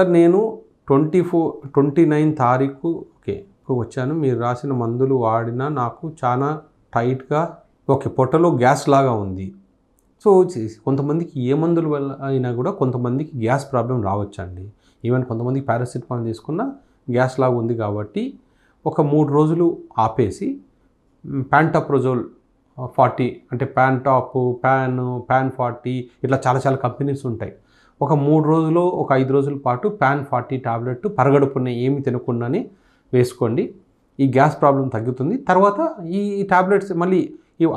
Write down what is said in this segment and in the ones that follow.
sir నేను twenty four twenty nine తారీఖు okay వచ్చాను మీరు రాసిన మందులు వాడినా నాకు చాలా టైట్గా ఓకే పొట్టలో గ్యాస్ లాగా ఉంది సో కొంతమందికి ఏ మందుల వల్ల అయినా కూడా కొంతమందికి గ్యాస్ ప్రాబ్లం రావచ్చండి ఈవెన్ కొంతమందికి పారాసిటమాల్ తీసుకున్నా గ్యాస్ లాగా ఉంది కాబట్టి ఒక మూడు రోజులు ఆపేసి ప్యాంటాప్రోజోల్ ఫార్టీ అంటే Pantop top Pan Pan forty ఇట్లా చాలా చాలా కంపెనీస్ ఉంటాయి ఒక మూడు రోజులు ఒక ఐదు రోజుల పాటు ప్యాన్ ఫార్టీ ట్యాబ్లెట్ పరగడుపున్న ఏమి తినకుండానే వేసుకోండి ఈ గ్యాస్ ప్రాబ్లం తగ్గుతుంది తర్వాత ఈ టాబ్లెట్స్ మళ్ళీ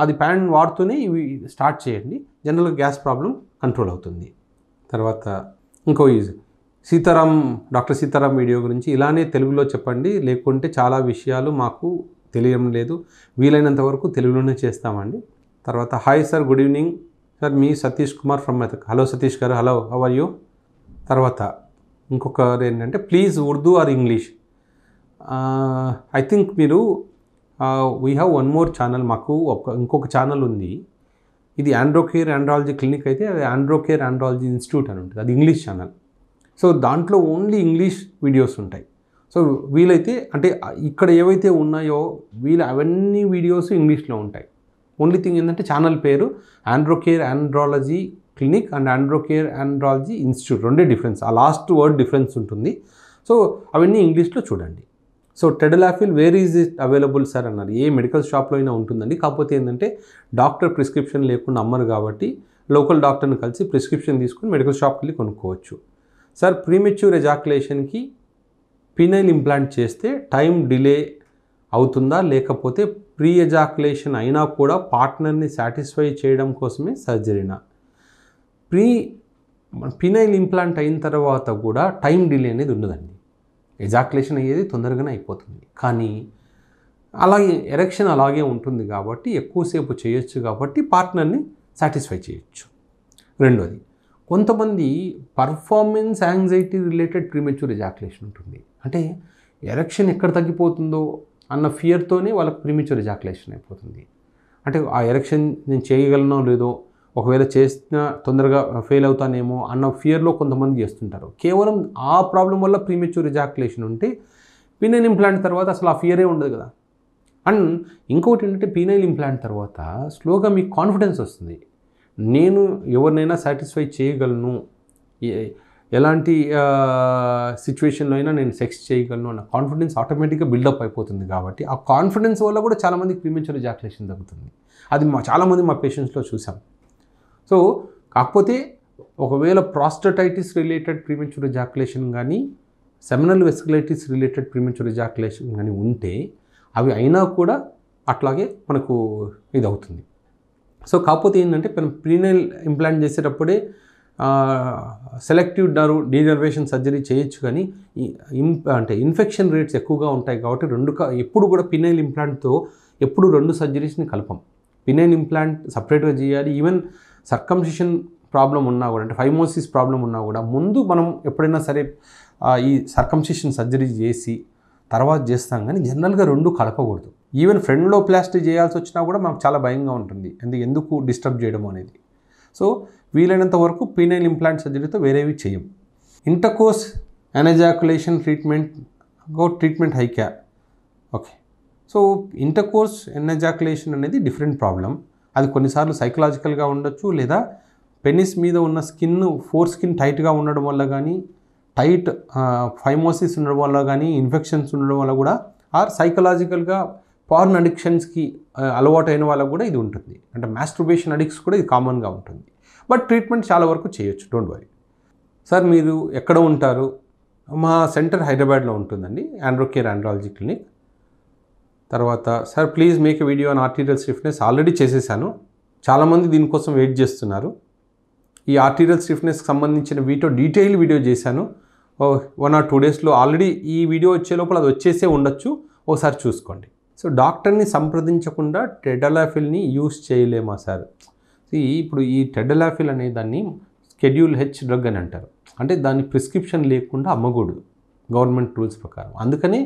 అది ప్యాన్ వాడుతూనే ఇవి స్టార్ట్ చేయండి జనరల్గా గ్యాస్ ప్రాబ్లం కంట్రోల్ అవుతుంది తర్వాత ఇంకో use Sitaram doctor Sitaram video గురించి ఇలానే తెలుగులో చెప్పండి లేకుంటే చాలా విషయాలు మాకు తెలియడం లేదు వీలైనంత వరకు తెలుగులోనే చేస్తామండి తర్వాత hi sir good evening sir మీ సతీష్ కుమార్ ఫ్రమ్ మెథక్ హలో సతీష్ గారు హలో హౌ ఆర్ యూ తర్వాత ఇంకొకరు ఏంటంటే please Urdu or English I think మీరు we have one more channel మాకు ఒక ఇంకొక ఛానల్ ఉంది ఇది ఆండ్రోకేర్ ఆండ్రాలజీ క్లినిక్ అయితే అది ఆండ్రోకేర్ ఆండ్రాలజీ ఇన్స్టిట్యూట్ అని ఉంటుంది అది ఇంగ్లీష్ ఛానల్ సో దాంట్లో ఓన్లీ ఇంగ్లీష్ వీడియోస్ ఉంటాయి సో వీలైతే అంటే ఇక్కడ ఏవైతే ఉన్నాయో వీళ్ళు అవన్నీ వీడియోస్ ఇంగ్లీష్లో ఉంటాయి ఓన్లీ థింగ్ ఏంటంటే ఛానల్ పేరు Androcare andrology clinic and Androcare andrology institute రెండే డిఫరెన్స్ ఆ లాస్ట్ వర్డ్ డిఫరెన్స్ ఉంటుంది సో అవన్నీ ఇంగ్లీష్లో చూడండి so tadalafil where is it available sir అన్నారు ఏ మెడికల్ షాప్లో అయినా ఉంటుందండి కాకపోతే ఏంటంటే డాక్టర్ ప్రిస్క్రిప్షన్ లేకుండా అమ్మరు కాబట్టి లోకల్ డాక్టర్ని కలిసి ప్రిస్క్రిప్షన్ తీసుకుని మెడికల్ షాప్కి వెళ్ళి కొనుక్కోవచ్చు సార్ ప్రీమెచ్యూర్ ఎజాక్యులేషన్కి పినైల్ ఇంప్లాంట్ చేస్తే టైం డిలే అవుతుందా లేకపోతే ప్రీ ఎజాకులేషన్ అయినా కూడా పార్ట్నర్ని సాటిస్ఫై చేయడం కోసమే సర్జరీనా ప్రీ పినైల్ ఇంప్లాంట్ అయిన తర్వాత కూడా టైం డిలే అనేది ఉండదండి ఎజాక్యులేషన్ అయ్యేది తొందరగానే అయిపోతుంది కానీ అలాగే ఎరక్షన్ అలాగే ఉంటుంది కాబట్టి ఎక్కువసేపు చేయొచ్చు కాబట్టి పార్ట్నర్ని సాటిస్ఫై చేయొచ్చు రెండోది కొంతమంది performance anxiety related premature ejaculation ఉంటుంది అంటే ఎరక్షన్ ఎక్కడ తగ్గిపోతుందో అన్న ఫియర్తోనే వాళ్ళకి ప్రీమిచ్యూర్ ఎజాకులేషన్ అయిపోతుంది అంటే ఆ ఎలక్షన్ నేను చేయగలనో లేదో ఒకవేళ చేసిన తొందరగా ఫెయిల్ అవుతానేమో అన్న ఫియర్లో కొంతమంది చేస్తుంటారు కేవలం ఆ ప్రాబ్లం వల్ల ప్రీమెచ్యూర్ ఎజాకులేషన్ ఉంటే పినైల్ ఇంప్లాంట్ తర్వాత అసలు ఆ ఫియరే ఉండదు కదా అండ్ ఇంకొకటి ఏంటంటే పీనైల్ ఇంప్లాంట్ తర్వాత స్లోగా మీకు కాన్ఫిడెన్స్ వస్తుంది నేను ఎవరినైనా సాటిస్ఫై చేయగలను ఎలాంటి సిచ్యువేషన్లో అయినా నేను సెక్స్ చేయగలను అన్న కాన్ఫిడెన్స్ ఆటోమేటిక్గా బిల్డప్ అయిపోతుంది కాబట్టి ఆ కాన్ఫిడెన్స్ వల్ల కూడా చాలామందికి ప్రీమెచ్యూర్ జాక్యులేషన్ తగ్గుతుంది అది మా చాలామంది మా పేషెంట్స్లో చూసాం సో కాకపోతే ఒకవేళ ప్రాస్టటైటిస్ రిలేటెడ్ ప్రీమెచ్యూర్ జాకులేషన్ కానీ seminal vesiculitis related premature ejaculation కానీ ఉంటే అవి అయినా కూడా అట్లాగే మనకు ఇది అవుతుంది సో కాకపోతే ఏంటంటే మనం ప్రీనల్ ఇంప్లాంట్ చేసేటప్పుడే సెలెక్టివ్ డరు డీజర్వేషన్ సర్జరీ చేయొచ్చు కానీ అంటే ఇన్ఫెక్షన్ రేట్స్ ఎక్కువగా ఉంటాయి కాబట్టి రెండు ఎప్పుడు కూడా పినైల్ ఇంప్లాంట్తో ఎప్పుడు రెండు సర్జరీస్ని కలపం పినైల్ ఇంప్లాంట్ సపరేట్గా చేయాలి ఈవెన్ సర్కంసిషన్ ప్రాబ్లం ఉన్నా కూడా అంటే ఫైమోసిస్ ప్రాబ్లం ఉన్నా కూడా ముందు మనం ఎప్పుడైనా సరే ఈ సర్కంసిషన్ సర్జరీ చేసి తర్వాత చేస్తాం కానీ జనరల్గా రెండు కలపకూడదు ఈవెన్ ఫ్రెండ్లో ప్లాస్టిక్ చేయాల్సి వచ్చినా కూడా మాకు చాలా భయంగా ఉంటుంది ఎందుకు ఎందుకు డిస్టర్బ్ చేయడం అనేది సో వీలైనంత వరకు పీనైల్ ఇంప్లాంట్ సర్జరీతో వేరేవి చేయం intercourse anejaculation treatment about treatment హై క్యా ఓకే సో ఇంటర్కోర్స్ ఎనజాకులేషన్ అనేది డిఫరెంట్ ప్రాబ్లం అది కొన్నిసార్లు సైకలాజికల్గా ఉండొచ్చు లేదా పెనిస్ మీద ఉన్న స్కిన్ ఫోర్ స్కిన్ టైట్గా ఉండడం వల్ల కానీ టైట్ ఫైమోసిస్ ఉండడం వల్ల కానీ ఇన్ఫెక్షన్స్ ఉండడం వల్ల కూడా ఆర్ సైకలాజికల్గా పార్న్ అడిక్షన్స్కి అలవాటు అయిన వాళ్ళకు కూడా ఇది ఉంటుంది అంటే మాస్ట్రుబేషన్ అడిక్ట్స్ కూడా ఇది కామన్గా ఉంటుంది బట్ ట్రీట్మెంట్ చాలా వరకు చేయొచ్చు డోంట్ వరీ సార్ మీరు ఎక్కడ ఉంటారు మా సెంటర్ హైదరాబాద్లో ఉంటుందండి ఆండ్రోకేర్ ఆండ్రాలజీ క్లినిక్ తర్వాత sir please make video on arterial stiffness already చేసేసాను చాలామంది దీనికోసం వెయిట్ చేస్తున్నారు ఈ ఆర్టీరియల్ స్టిఫ్నెస్కి సంబంధించిన వీటో డీటెయిల్ వీడియో చేశాను వన్ ఆర్ టూ డేస్లో ఆల్రెడీ ఈ వీడియో వచ్చే లోపల అది వచ్చేసే ఉండొచ్చు ఒకసారి చూసుకోండి సో డాక్టర్ని సంప్రదించకుండా టెడలాఫిల్ని యూస్ చేయలేమా సార్ ఇప్పుడు ఈ టెడలాఫిల్ అనే దాన్ని షెడ్యూల్ హెచ్ డ్రగ్ అని అంటారు అంటే దాన్ని ప్రిస్క్రిప్షన్ లేకుండా అమ్మకూడదు గవర్నమెంట్ రూల్స్ ప్రకారం అందుకని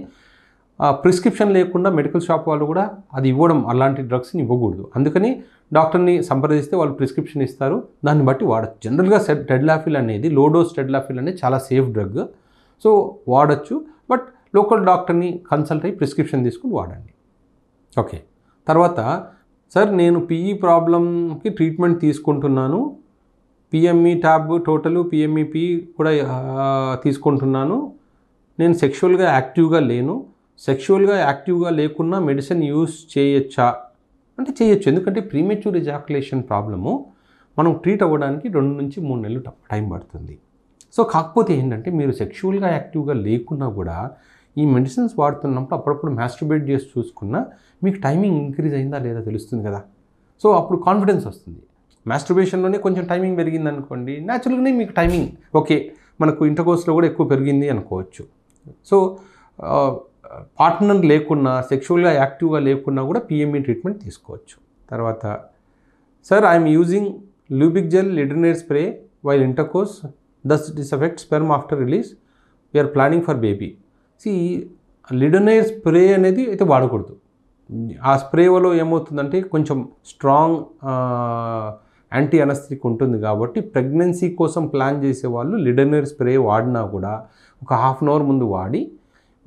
ప్రిస్క్రిప్షన్ లేకుండా మెడికల్ షాప్ వాళ్ళు కూడా అది ఇవ్వడం అలాంటి డ్రగ్స్ని ఇవ్వకూడదు అందుకని డాక్టర్ని సంప్రదిస్తే వాళ్ళు ప్రిస్క్రిప్షన్ ఇస్తారు దాన్ని బట్టి వాడచ్చు జనరల్గా టెడ్లాఫిల్ అనేది లోడోస్ టెడ్లాఫిల్ అనేది చాలా సేఫ్ డ్రగ్ సో వాడచ్చు బట్ లోకల్ డాక్టర్ని కన్సల్ట్ అయ్యి ప్రిస్క్రిప్షన్ తీసుకుని వాడండి ఓకే తర్వాత సార్ నేను పిఈ e ప్రాబ్లంకి ట్రీట్మెంట్ తీసుకుంటున్నాను పిఎంఈ ట్యాబ్ టోటల్ పిఎంఈపి కూడా తీసుకుంటున్నాను నేను సెక్షువల్గా యాక్టివ్గా లేను సెక్షువల్గా యాక్టివ్గా లేకున్నా మెడిసిన్ యూస్ చేయొచ్చా అంటే చేయొచ్చు ఎందుకంటే ప్రీమెచ్యూర్ ఇజాకులేషన్ ప్రాబ్లము మనం ట్రీట్ అవ్వడానికి రెండు నుంచి మూడు నెలలు టైం పడుతుంది సో కాకపోతే ఏంటంటే మీరు సెక్షువల్గా యాక్టివ్గా లేకున్నా కూడా ఈ మెడిసిన్స్ వాడుతున్నప్పుడు అప్పుడప్పుడు మ్యాస్ట్రిబేట్ చేసి చూసుకున్నా మీకు టైమింగ్ ఇంక్రీజ్ అయిందా లేదా తెలుస్తుంది కదా సో అప్పుడు కాన్ఫిడెన్స్ వస్తుంది మాస్టర్బేషన్లోనే కొంచెం టైమింగ్ పెరిగింది అనుకోండి న్యాచురల్గానే మీకు టైమింగ్ ఓకే మనకు ఇంటర్కోర్స్లో కూడా ఎక్కువ పెరిగింది అనుకోవచ్చు సో పార్ట్నర్ లేకున్నా సెక్షువల్గా యాక్టివ్గా లేకున్నా కూడా పిఎంఈ ట్రీట్మెంట్ e తీసుకోవచ్చు తర్వాత sir I'm using Lubic gel లిడ్రినేర్ spray while intercourse does it is affect sperm after release we're planning for baby సి లిడోనైర్ స్ప్రే అనేది అయితే వాడకూడదు ఆ స్ప్రే వల్ల ఏమవుతుందంటే కొంచెం స్ట్రాంగ్ యాంటీ అనస్థిక్ ఉంటుంది కాబట్టి ప్రెగ్నెన్సీ కోసం ప్లాన్ చేసే వాళ్ళు లిడనేర్ స్ప్రే వాడినా కూడా ఒక హాఫ్ అన్ అవర్ ముందు వాడి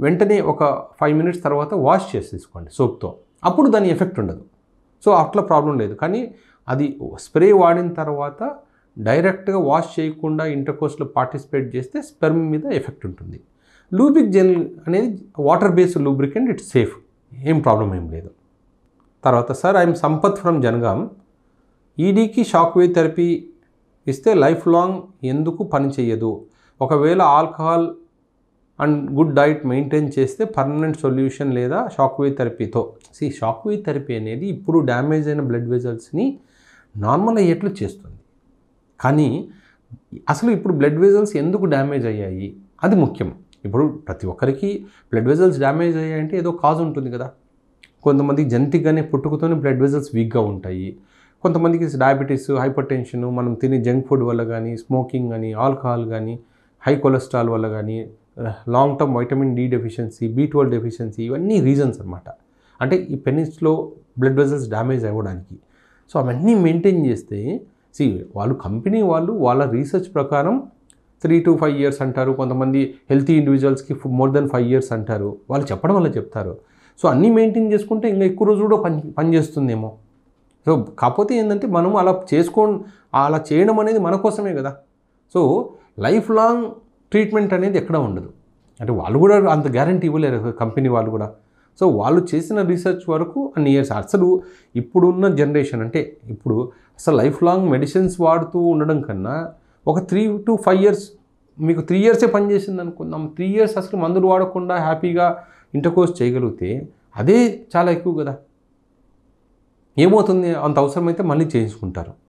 వెంటనే ఒక ఫైవ్ మినిట్స్ తర్వాత వాష్ చేసి తీసుకోండి సోప్తో అప్పుడు దాని ఎఫెక్ట్ ఉండదు సో అట్లా ప్రాబ్లం లేదు కానీ అది స్ప్రే వాడిన తర్వాత డైరెక్ట్గా వాష్ చేయకుండా ఇంటర్కోర్స్లో పార్టిసిపేట్ చేస్తే స్పెర్మ్ మీద ఎఫెక్ట్ ఉంటుంది లూబిక్ జెల్ అనేది water based lubricant it's safe ఏం ప్రాబ్లం ఏం లేదు తర్వాత sir I'm Sampath from Jangaon ఈడీకి e షాక్ వేవ్ థెరపీ ఇస్తే లైఫ్ లాంగ్ ఎందుకు పని చేయదు ఒకవేళ alcohol and good diet maintain చేస్తే పర్మనెంట్ సొల్యూషన్ లేదా షాక్ వేవ్ థెరపీతో సి షాక్ వేవ్ థెరపీ అనేది ఇప్పుడు డ్యామేజ్ అయిన బ్లడ్ వెజల్స్ని నార్మల్ అయ్యేట్లు చేస్తుంది కానీ అసలు ఇప్పుడు బ్లడ్ వెజల్స్ ఎందుకు డ్యామేజ్ అయ్యాయి అది ముఖ్యం ఇప్పుడు ప్రతి ఒక్కరికి బ్లడ్ వెజల్స్ డ్యామేజ్ అయ్యాయంటే ఏదో కాజ్ ఉంటుంది కదా కొంతమంది జంతిగానే పుట్టుకతోనే బ్లడ్ వెజల్స్ వీక్గా ఉంటాయి కొంతమందికి డయాబెటీస్ హైపర్ టెన్షన్ మనం తినే జంక్ ఫుడ్ వల్ల కానీ స్మోకింగ్ కానీ ఆల్కహాల్ కానీ హై కొలెస్ట్రాల్ వల్ల కానీ long term vitamin D deficiency B twelve deficiency ఇవన్నీ రీజన్స్ అనమాట అంటే ఈ పెనిస్లో బ్లడ్ వెజల్స్ డ్యామేజ్ అవ్వడానికి సో అవన్నీ మెయింటైన్ చేస్తే సి వాళ్ళు కంపెనీ వాళ్ళు వాళ్ళ రీసెర్చ్ ప్రకారం త్రీ టు ఫైవ్ ఇయర్స్ అంటారు కొంతమంది హెల్తీ ఇండివిజువల్స్కి మోర్ దెన్ ఫైవ్ ఇయర్స్ అంటారు వాళ్ళు చెప్పడం వల్ల చెప్తారు సో అన్నీ మెయింటైన్ చేసుకుంటే ఇంకా ఎక్కువ రోజు కూడా పని పనిచేస్తుందేమో సో కాకపోతే ఏంటంటే మనం అలా చేసుకో అలా చేయడం అనేది మన కోసమే కదా సో లైఫ్ లాంగ్ ట్రీట్మెంట్ అనేది ఎక్కడ ఉండదు అంటే వాళ్ళు కూడా అంత గ్యారంటీ ఇవ్వలేరు కంపెనీ వాళ్ళు కూడా సో వాళ్ళు చేసిన రీసెర్చ్ వరకు అన్ని ఇయర్స్ అసలు ఇప్పుడున్న జనరేషన్ అంటే ఇప్పుడు అసలు లైఫ్ లాంగ్ మెడిసిన్స్ వాడుతూ ఉండడం కన్నా ఒక త్రీ టు ఫైవ్ ఇయర్స్ మీకు త్రీ ఇయర్సే పనిచేసింది అనుకుందాం త్రీ ఇయర్స్ అసలు మందులు వాడకుండా హ్యాపీగా ఇంటర్కోర్స్ చేయగలిగితే అదే చాలా ఎక్కువ కదా ఏమవుతుంది అంత అవసరమైతే మళ్ళీ చేయించుకుంటారు